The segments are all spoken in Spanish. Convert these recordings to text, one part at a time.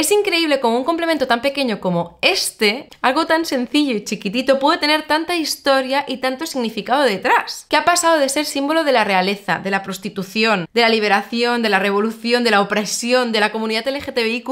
Es increíble cómo un complemento tan pequeño como este, algo tan sencillo y chiquitito, puede tener tanta historia y tanto significado detrás, que ha pasado de ser símbolo de la realeza, de la prostitución, de la liberación, de la revolución, de la opresión, de la comunidad LGTBIQ.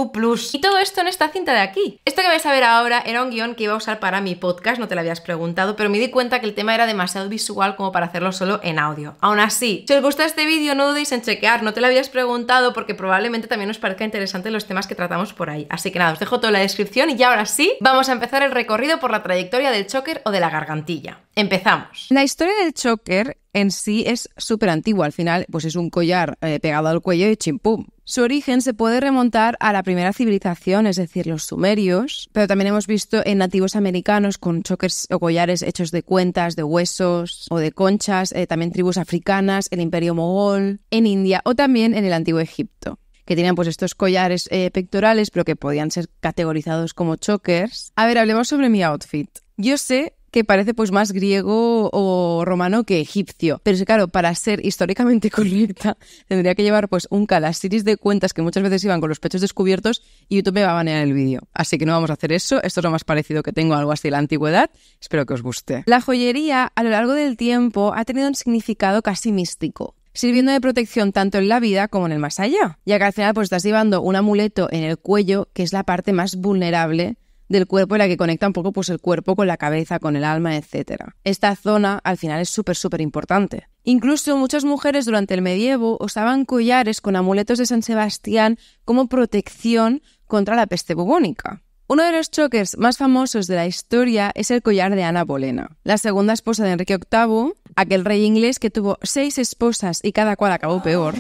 Y todo esto en esta cinta de aquí. Esto que vais a ver ahora era un guión que iba a usar para mi podcast, no te lo habías preguntado, pero me di cuenta que el tema era demasiado visual como para hacerlo solo en audio. Aún así, si os gusta este vídeo, no dudéis en chequear, no te lo habías preguntado, porque probablemente también os parezca interesante los temas que tratamos por ahí. Así que nada, os dejo toda la descripción y ahora sí, vamos a empezar el recorrido por la trayectoria del choker o de la gargantilla. Empezamos. La historia del choker en sí es súper antigua. Al final, pues es un collar eh, pegado al cuello y chimpum. Su origen se puede remontar a la primera civilización, es decir, los sumerios, pero también hemos visto en nativos americanos con chokers o collares hechos de cuentas, de huesos o de conchas, eh, también tribus africanas, el imperio mogol, en India o también en el antiguo Egipto que tenían pues estos collares eh, pectorales, pero que podían ser categorizados como chokers. A ver, hablemos sobre mi outfit. Yo sé que parece pues más griego o romano que egipcio. Pero claro, para ser históricamente correcta, tendría que llevar pues un calasiris de cuentas que muchas veces iban con los pechos descubiertos y YouTube me va a banear el vídeo. Así que no vamos a hacer eso. Esto es lo más parecido que tengo a algo así de la antigüedad. Espero que os guste. La joyería a lo largo del tiempo ha tenido un significado casi místico sirviendo de protección tanto en la vida como en el más allá, ya que al final pues estás llevando un amuleto en el cuello, que es la parte más vulnerable del cuerpo y la que conecta un poco pues el cuerpo con la cabeza, con el alma, etc. Esta zona al final es súper, súper importante. Incluso muchas mujeres durante el medievo usaban collares con amuletos de San Sebastián como protección contra la peste bubónica. Uno de los choques más famosos de la historia es el collar de Ana Bolena, la segunda esposa de Enrique VIII, aquel rey inglés que tuvo seis esposas y cada cual acabó peor.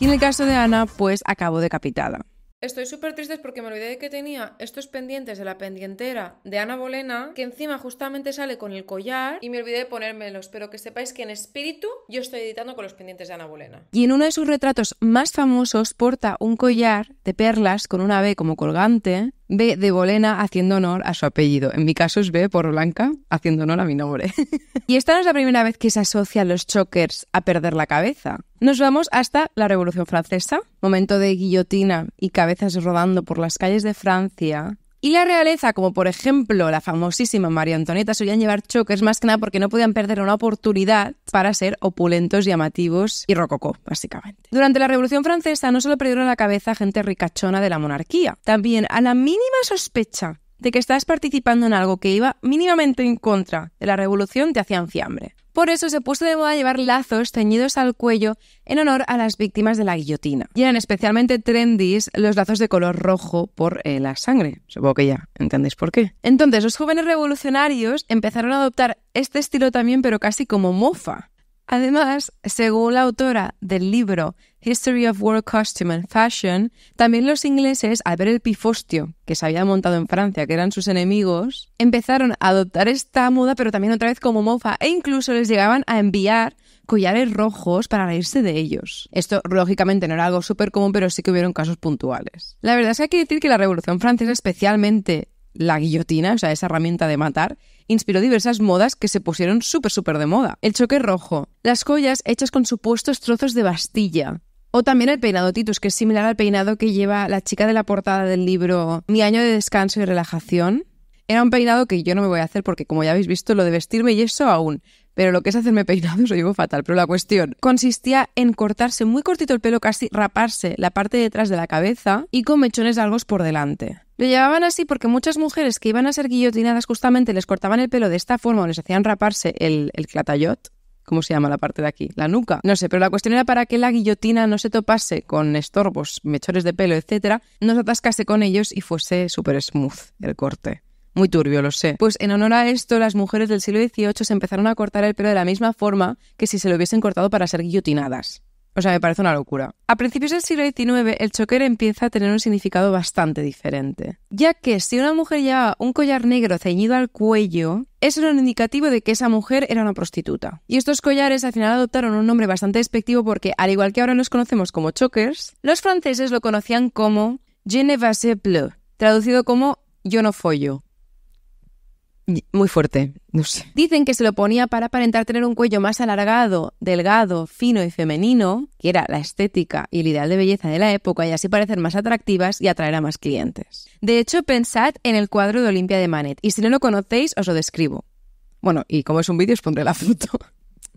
Y en el caso de Ana, pues acabó decapitada estoy súper triste porque me olvidé de que tenía estos pendientes de la pendientera de Ana Bolena, que encima justamente sale con el collar y me olvidé de ponérmelos, pero que sepáis que en espíritu yo estoy editando con los pendientes de Ana Bolena. Y en uno de sus retratos más famosos porta un collar de perlas con una B como colgante, B de Bolena haciendo honor a su apellido. En mi caso es B por Blanca haciendo honor a mi nombre. y esta no es la primera vez que se asocian los chokers a perder la cabeza. Nos vamos hasta la Revolución Francesa, momento de guillotina y cabezas rodando por las calles de Francia. Y la realeza, como por ejemplo la famosísima María Antonieta, solían llevar choques más que nada porque no podían perder una oportunidad para ser opulentos, llamativos y rococó, básicamente. Durante la Revolución Francesa no solo perdieron la cabeza gente ricachona de la monarquía, también a la mínima sospecha de que estabas participando en algo que iba mínimamente en contra de la revolución te hacían fiambre. Por eso se puso de moda llevar lazos teñidos al cuello en honor a las víctimas de la guillotina. Y eran especialmente trendy los lazos de color rojo por eh, la sangre. Supongo que ya entendéis por qué. Entonces, los jóvenes revolucionarios empezaron a adoptar este estilo también, pero casi como mofa. Además, según la autora del libro History of World Costume and Fashion, también los ingleses, al ver el pifostio que se había montado en Francia, que eran sus enemigos, empezaron a adoptar esta moda, pero también otra vez como mofa, e incluso les llegaban a enviar collares rojos para reírse de ellos. Esto, lógicamente, no era algo súper común, pero sí que hubieron casos puntuales. La verdad es que hay que decir que la Revolución Francesa, especialmente la guillotina, o sea, esa herramienta de matar, inspiró diversas modas que se pusieron súper, súper de moda. El choque rojo, las joyas hechas con supuestos trozos de bastilla, o también el peinado Titus, que es similar al peinado que lleva la chica de la portada del libro Mi año de descanso y relajación. Era un peinado que yo no me voy a hacer porque, como ya habéis visto, lo de vestirme y eso aún. Pero lo que es hacerme peinado lo llevo fatal. Pero la cuestión consistía en cortarse muy cortito el pelo, casi raparse la parte de detrás de la cabeza y con mechones largos por delante. Lo llevaban así porque muchas mujeres que iban a ser guillotinadas justamente les cortaban el pelo de esta forma o les hacían raparse el, el clatayot. ¿Cómo se llama la parte de aquí? La nuca. No sé, pero la cuestión era para que la guillotina no se topase con estorbos, mechores de pelo, etcétera, no se atascase con ellos y fuese súper smooth el corte. Muy turbio, lo sé. Pues en honor a esto, las mujeres del siglo XVIII se empezaron a cortar el pelo de la misma forma que si se lo hubiesen cortado para ser guillotinadas. O sea, me parece una locura. A principios del siglo XIX, el choker empieza a tener un significado bastante diferente, ya que si una mujer llevaba un collar negro ceñido al cuello, eso era un indicativo de que esa mujer era una prostituta. Y estos collares al final adoptaron un nombre bastante despectivo porque, al igual que ahora nos conocemos como chokers, los franceses lo conocían como Je ne bleu, traducido como yo no follo. Muy fuerte. Dicen que se lo ponía para aparentar tener un cuello más alargado, delgado, fino y femenino, que era la estética y el ideal de belleza de la época, y así parecer más atractivas y atraer a más clientes. De hecho, pensad en el cuadro de Olimpia de Manet, y si no lo conocéis, os lo describo. Bueno, y como es un vídeo, os pondré la foto.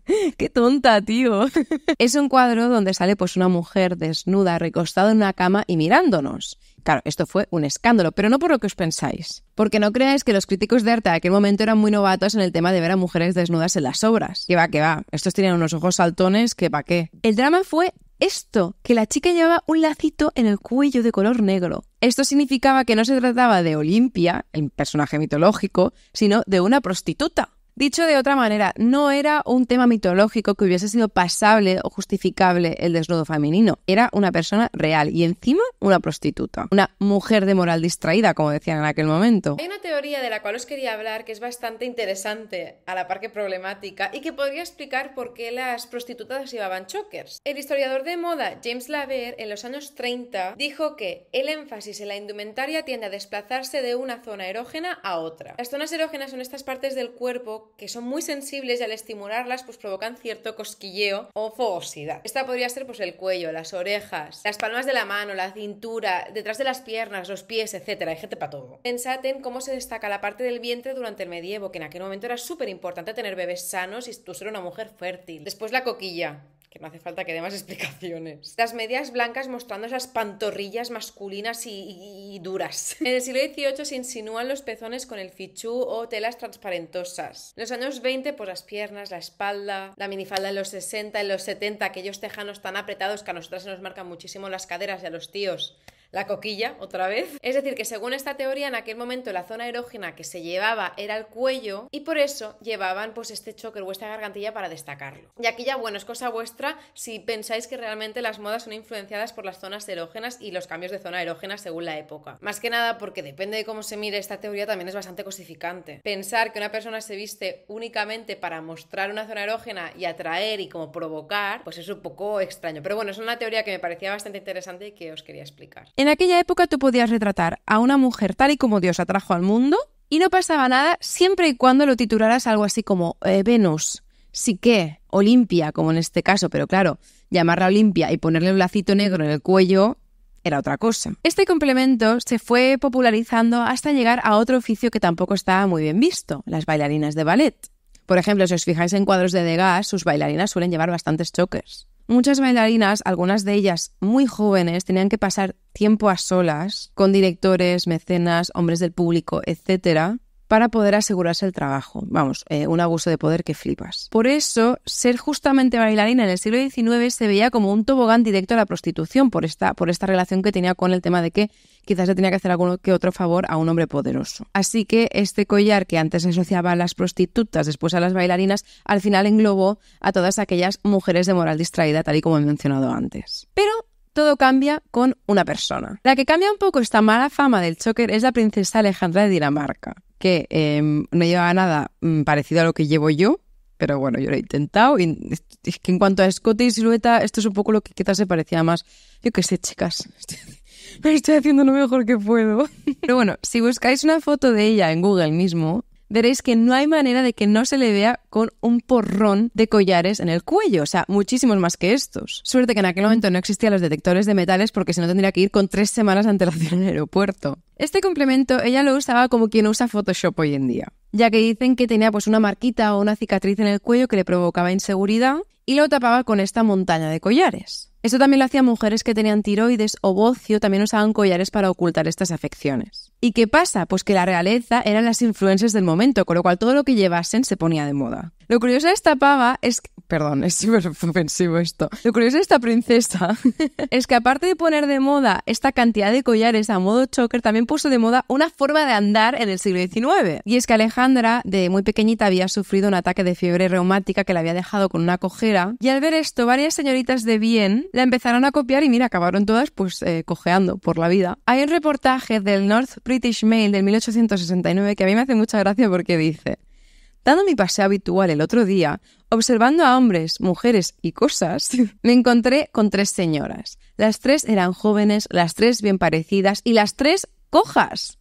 ¡Qué tonta, tío! es un cuadro donde sale pues una mujer desnuda, recostada en una cama y mirándonos. Claro, esto fue un escándalo, pero no por lo que os pensáis. Porque no creáis que los críticos de arte de aquel momento eran muy novatos en el tema de ver a mujeres desnudas en las obras. Que va, que va. Estos tenían unos ojos saltones que pa' qué. El drama fue esto, que la chica llevaba un lacito en el cuello de color negro. Esto significaba que no se trataba de Olimpia, el personaje mitológico, sino de una prostituta. Dicho de otra manera, no era un tema mitológico que hubiese sido pasable o justificable el desnudo femenino. Era una persona real y encima una prostituta. Una mujer de moral distraída, como decían en aquel momento. Hay una teoría de la cual os quería hablar que es bastante interesante, a la par que problemática, y que podría explicar por qué las prostitutas llevaban chokers. El historiador de moda James Laver, en los años 30, dijo que el énfasis en la indumentaria tiende a desplazarse de una zona erógena a otra. Las zonas erógenas son estas partes del cuerpo que son muy sensibles y al estimularlas pues provocan cierto cosquilleo o fogosidad. Esta podría ser pues el cuello, las orejas, las palmas de la mano, la cintura, detrás de las piernas, los pies, etcétera. Hay gente para todo. Pensad en cómo se destaca la parte del vientre durante el medievo, que en aquel momento era súper importante tener bebés sanos y tú ser una mujer fértil. Después la coquilla, que no hace falta que dé más explicaciones. Las medias blancas mostrando esas pantorrillas masculinas y, duras. En el siglo XVIII se insinúan los pezones con el fichú o telas transparentosas. En los años 20, pues las piernas, la espalda, la minifalda en los 60, en los 70, aquellos tejanos tan apretados que a nosotras se nos marcan muchísimo las caderas y a los tíos la coquilla otra vez. Es decir, que según esta teoría, en aquel momento la zona erógena que se llevaba era el cuello y por eso llevaban pues este choker o esta gargantilla para destacarlo. Y aquí ya, bueno, es cosa vuestra si pensáis que realmente las modas son influenciadas por las zonas erógenas y los cambios de zona erógena según la época. Más que nada porque depende de cómo se mire esta teoría también es bastante cosificante. Pensar que una persona se viste únicamente para mostrar una zona erógena y atraer y como provocar, pues es un poco extraño. Pero bueno, es una teoría que me parecía bastante interesante y que os quería explicar. En aquella época tú podías retratar a una mujer tal y como Dios atrajo al mundo y no pasaba nada siempre y cuando lo titularas algo así como Venus, eh, Venus, Psique, Olimpia, como en este caso, pero claro, llamarla Olimpia y ponerle un lacito negro en el cuello era otra cosa. Este complemento se fue popularizando hasta llegar a otro oficio que tampoco estaba muy bien visto, las bailarinas de ballet. Por ejemplo, si os fijáis en cuadros de Degas, sus bailarinas suelen llevar bastantes chokers. Muchas bailarinas, algunas de ellas muy jóvenes, tenían que pasar tiempo a solas con directores, mecenas, hombres del público, etcétera para poder asegurarse el trabajo. Vamos, eh, un abuso de poder que flipas. Por eso, ser justamente bailarina en el siglo XIX se veía como un tobogán directo a la prostitución por esta, por esta relación que tenía con el tema de que quizás se tenía que hacer algún que otro favor a un hombre poderoso. Así que este collar que antes se asociaba a las prostitutas, después a las bailarinas, al final englobó a todas aquellas mujeres de moral distraída, tal y como he mencionado antes. Pero todo cambia con una persona. La que cambia un poco esta mala fama del choker es la princesa Alejandra de Dinamarca que em, no llevaba nada mm, parecido a lo que llevo yo, pero bueno, yo lo he intentado. Y es que en cuanto a escote y silueta, esto es un poco lo que quizás se parecía más. Yo qué sé, chicas. Estoy haciendo lo mejor que puedo. Pero bueno, si buscáis una foto de ella en Google mismo, veréis que no hay manera de que no se le vea con un porrón de collares en el cuello, o sea, muchísimos más que estos. Suerte que en aquel momento no existían los detectores de metales porque si no tendría que ir con tres semanas de antelación en el aeropuerto. Este complemento ella lo usaba como quien usa Photoshop hoy en día, ya que dicen que tenía pues una marquita o una cicatriz en el cuello que le provocaba inseguridad y lo tapaba con esta montaña de collares. Esto también lo hacían mujeres que tenían tiroides o bocio, también usaban collares para ocultar estas afecciones. ¿Y qué pasa? Pues que la realeza eran las influencias del momento, con lo cual todo lo que llevasen se ponía de moda. Lo curioso de esta pava es que Perdón, es súper ofensivo esto. Lo curioso de esta princesa es que aparte de poner de moda esta cantidad de collares a modo choker, también puso de moda una forma de andar en el siglo XIX. Y es que Alejandra, de muy pequeñita, había sufrido un ataque de fiebre reumática que la había dejado con una cojera. Y al ver esto, varias señoritas de bien la empezaron a copiar y mira, acabaron todas pues eh, cojeando por la vida. Hay un reportaje del North British Mail del 1869 que a mí me hace mucha gracia porque dice, Dando mi paseo habitual el otro día, observando a hombres, mujeres y cosas, me encontré con tres señoras. Las tres eran jóvenes, las tres bien parecidas y las tres cojas.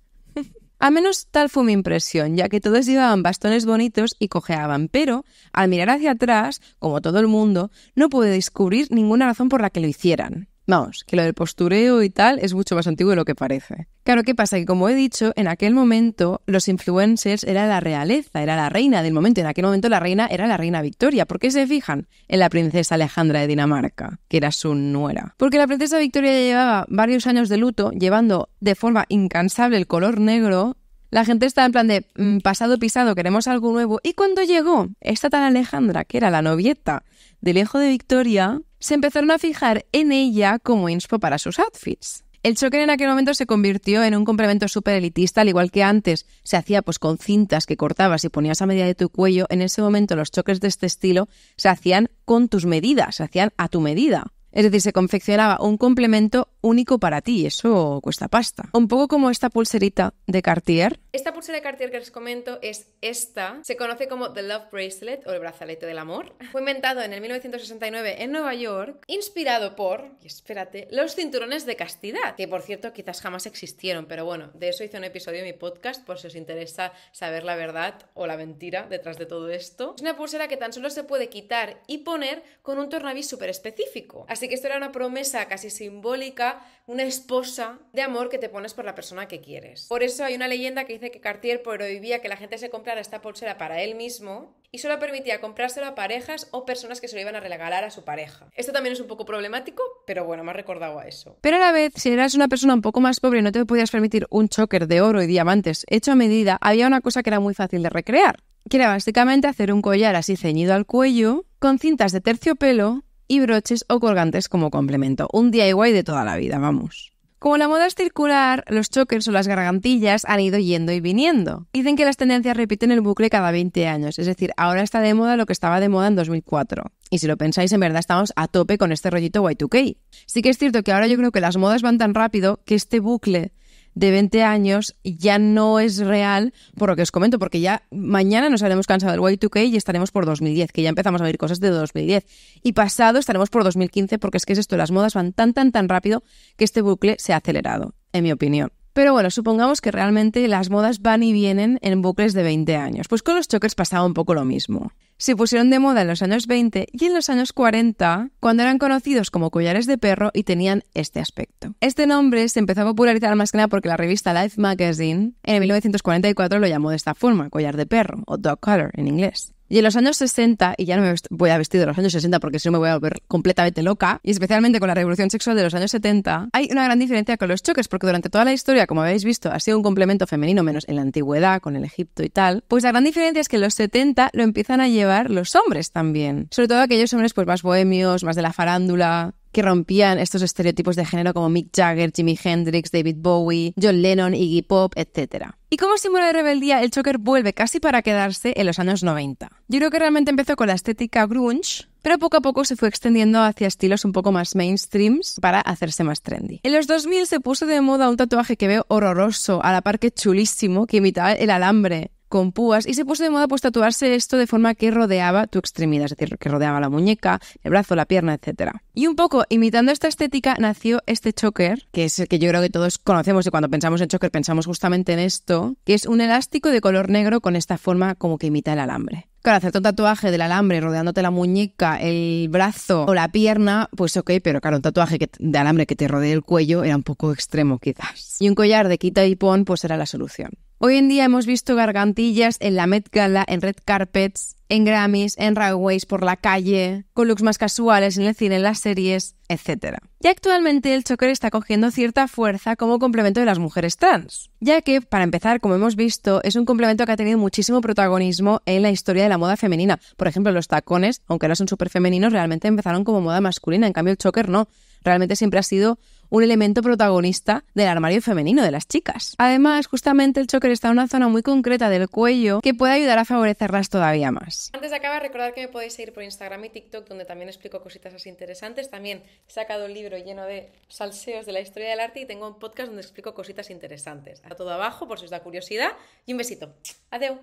A menos tal fue mi impresión, ya que todas llevaban bastones bonitos y cojeaban, pero al mirar hacia atrás, como todo el mundo, no pude descubrir ninguna razón por la que lo hicieran. Vamos, que lo del postureo y tal es mucho más antiguo de lo que parece. Claro, ¿qué pasa? Que como he dicho, en aquel momento los influencers era la realeza, era la reina del momento. En aquel momento la reina era la reina Victoria. ¿Por qué se fijan en la princesa Alejandra de Dinamarca, que era su nuera? Porque la princesa Victoria llevaba varios años de luto, llevando de forma incansable el color negro la gente estaba en plan de mm, pasado pisado, queremos algo nuevo. Y cuando llegó esta tal Alejandra, que era la novieta del hijo de Victoria, se empezaron a fijar en ella como inspo para sus outfits. El choker en aquel momento se convirtió en un complemento súper elitista, al igual que antes se hacía pues con cintas que cortabas y ponías a medida de tu cuello, en ese momento los chokers de este estilo se hacían con tus medidas, se hacían a tu medida. Es decir, se confeccionaba un complemento único para ti. Eso cuesta pasta. Un poco como esta pulserita de Cartier. Esta pulsera de Cartier que les comento es esta. Se conoce como The Love Bracelet o el brazalete del amor. Fue inventado en el 1969 en Nueva York, inspirado por, y espérate, los cinturones de castidad, que por cierto quizás jamás existieron, pero bueno, de eso hice un episodio en mi podcast por si os interesa saber la verdad o la mentira detrás de todo esto. Es una pulsera que tan solo se puede quitar y poner con un tornaví súper específico. Así que esto era una promesa casi simbólica una esposa de amor que te pones por la persona que quieres. Por eso hay una leyenda que dice que Cartier prohibía que la gente se comprara esta pulsera para él mismo y solo permitía comprársela a parejas o personas que se lo iban a regalar a su pareja. Esto también es un poco problemático, pero bueno, me ha recordado a eso. Pero a la vez, si eras una persona un poco más pobre y no te podías permitir un choker de oro y diamantes hecho a medida, había una cosa que era muy fácil de recrear, que era básicamente hacer un collar así ceñido al cuello con cintas de terciopelo y broches o colgantes como complemento. Un DIY de toda la vida, vamos. Como la moda es circular, los chokers o las gargantillas han ido yendo y viniendo. Dicen que las tendencias repiten el bucle cada 20 años, es decir, ahora está de moda lo que estaba de moda en 2004. Y si lo pensáis, en verdad estamos a tope con este rollito Y2K. Sí que es cierto que ahora yo creo que las modas van tan rápido que este bucle de 20 años ya no es real por lo que os comento, porque ya mañana nos habremos cansado del Y2K y estaremos por 2010, que ya empezamos a ver cosas de 2010. Y pasado estaremos por 2015, porque es que es esto, las modas van tan, tan, tan rápido que este bucle se ha acelerado, en mi opinión. Pero bueno, supongamos que realmente las modas van y vienen en bucles de 20 años. Pues con los chokers pasaba un poco lo mismo se pusieron de moda en los años 20 y en los años 40, cuando eran conocidos como collares de perro y tenían este aspecto. Este nombre se empezó a popularizar más que nada porque la revista Life Magazine en 1944 lo llamó de esta forma, collar de perro o dog collar en inglés. Y en los años 60, y ya no me voy a vestir de los años 60 porque si no me voy a volver completamente loca, y especialmente con la revolución sexual de los años 70, hay una gran diferencia con los choques, porque durante toda la historia, como habéis visto, ha sido un complemento femenino, menos en la antigüedad, con el Egipto y tal. Pues la gran diferencia es que en los 70 lo empiezan a llevar los hombres también. Sobre todo aquellos hombres pues más bohemios, más de la farándula, que rompían estos estereotipos de género como Mick Jagger, Jimi Hendrix, David Bowie, John Lennon, Iggy Pop, etc. Y como símbolo de rebeldía, el choker vuelve casi para quedarse en los años 90. Yo creo que realmente empezó con la estética grunge, pero poco a poco se fue extendiendo hacia estilos un poco más mainstreams para hacerse más trendy. En los 2000 se puso de moda un tatuaje que veo horroroso, a la par que chulísimo, que imitaba el alambre con púas y se puso de moda pues tatuarse esto de forma que rodeaba tu extremidad, es decir, que rodeaba la muñeca, el brazo, la pierna, etc. Y un poco imitando esta estética nació este choker, que es el que yo creo que todos conocemos y cuando pensamos en choker pensamos justamente en esto, que es un elástico de color negro con esta forma como que imita el alambre. Claro, hacerte un tatuaje del alambre rodeándote la muñeca, el brazo o la pierna, pues ok, pero claro, un tatuaje de alambre que te rodee el cuello era un poco extremo quizás. Y un collar de quita y pon pues era la solución. Hoy en día hemos visto gargantillas en la Met Gala, en red carpets, en Grammys, en railways, por la calle, con looks más casuales en el cine, en las series, etc. Y actualmente el choker está cogiendo cierta fuerza como complemento de las mujeres trans, ya que, para empezar, como hemos visto, es un complemento que ha tenido muchísimo protagonismo en la historia de la moda femenina. Por ejemplo, los tacones, aunque no son súper femeninos, realmente empezaron como moda masculina, en cambio el choker no. Realmente siempre ha sido un elemento protagonista del armario femenino de las chicas. Además, justamente el choker está en una zona muy concreta del cuello que puede ayudar a favorecerlas todavía más. Antes de acabar, recordad que me podéis seguir por Instagram y TikTok, donde también explico cositas así interesantes. También he sacado un libro lleno de salseos de la historia del arte y tengo un podcast donde explico cositas interesantes. A todo abajo, por si os da curiosidad. Y un besito. Adiós.